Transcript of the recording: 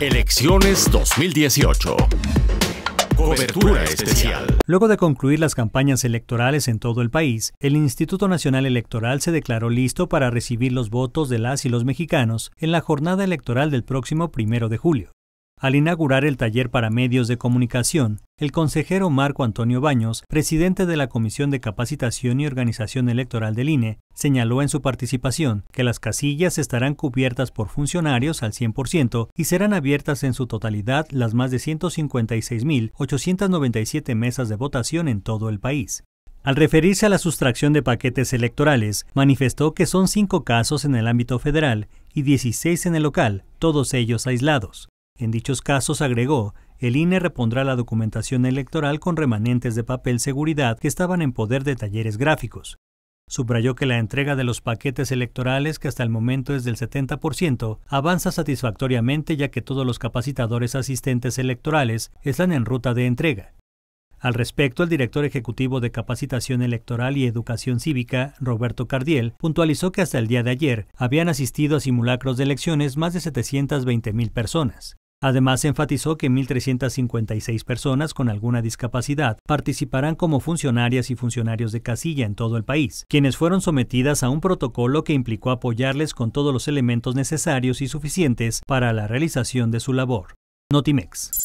Elecciones 2018. Cobertura especial. Luego de concluir las campañas electorales en todo el país, el Instituto Nacional Electoral se declaró listo para recibir los votos de las y los mexicanos en la jornada electoral del próximo primero de julio. Al inaugurar el taller para medios de comunicación, el consejero Marco Antonio Baños, presidente de la Comisión de Capacitación y Organización Electoral del INE, señaló en su participación que las casillas estarán cubiertas por funcionarios al 100% y serán abiertas en su totalidad las más de 156.897 mesas de votación en todo el país. Al referirse a la sustracción de paquetes electorales, manifestó que son cinco casos en el ámbito federal y 16 en el local, todos ellos aislados. En dichos casos, agregó, el INE repondrá la documentación electoral con remanentes de papel seguridad que estaban en poder de talleres gráficos. Subrayó que la entrega de los paquetes electorales, que hasta el momento es del 70%, avanza satisfactoriamente ya que todos los capacitadores asistentes electorales están en ruta de entrega. Al respecto, el director ejecutivo de Capacitación Electoral y Educación Cívica, Roberto Cardiel, puntualizó que hasta el día de ayer habían asistido a simulacros de elecciones más de 720 personas. Además, enfatizó que 1.356 personas con alguna discapacidad participarán como funcionarias y funcionarios de casilla en todo el país, quienes fueron sometidas a un protocolo que implicó apoyarles con todos los elementos necesarios y suficientes para la realización de su labor. Notimex.